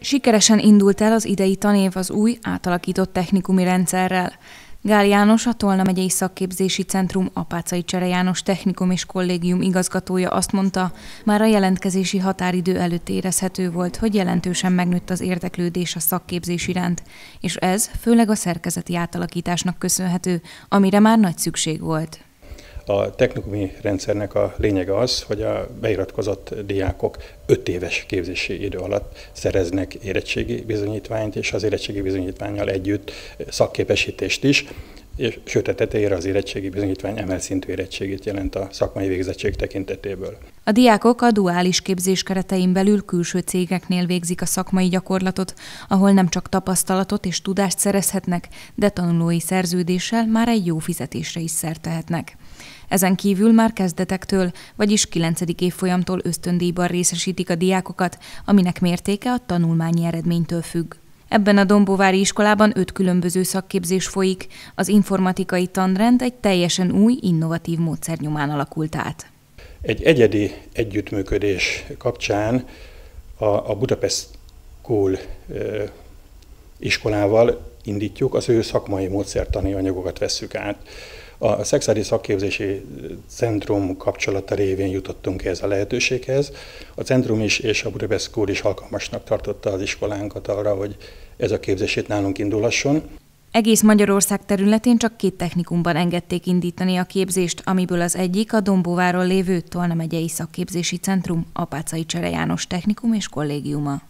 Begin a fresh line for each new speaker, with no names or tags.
Sikeresen indult el az idei tanév az új, átalakított technikumi rendszerrel. Gál János, a Tolna megyei szakképzési centrum Apácai Csere János Technikum és Kollégium igazgatója azt mondta, már a jelentkezési határidő előtt érezhető volt, hogy jelentősen megnőtt az érdeklődés a szakképzés iránt, és ez főleg a szerkezeti átalakításnak köszönhető, amire már nagy szükség volt.
A technikumi rendszernek a lényege az, hogy a beiratkozott diákok 5 éves képzési idő alatt szereznek érettségi bizonyítványt, és az érettségi bizonyítványjal együtt szakképesítést is, és sőt a tetejére az érettségi bizonyítvány emel szintű érettségét jelent a szakmai végzettség tekintetéből.
A diákok a duális képzés keretein belül külső cégeknél végzik a szakmai gyakorlatot, ahol nem csak tapasztalatot és tudást szerezhetnek, de tanulói szerződéssel már egy jó fizetésre is szertehetnek. Ezen kívül már kezdetektől, vagyis 9. évfolyamtól ösztöndíjban részesítik a diákokat, aminek mértéke a tanulmányi eredménytől függ. Ebben a Dombovári iskolában öt különböző szakképzés folyik, az informatikai tanrend egy teljesen új, innovatív módszer nyomán alakult át.
Egy egyedi együttműködés kapcsán a, a Budapest School e, iskolával indítjuk, az ő szakmai módszertani anyagokat vesszük át. A szexuális szakképzési centrum kapcsolata révén jutottunk ehhez a lehetőséghez. A centrum is és a Budapest School is alkalmasnak tartotta az iskolánkat arra, hogy ez a képzését nálunk indulhasson.
Egész Magyarország területén csak két technikumban engedték indítani a képzést, amiből az egyik a Dombóváról lévő Tolna megyei szakképzési centrum, Apácai Csere János Technikum és Kollégiuma.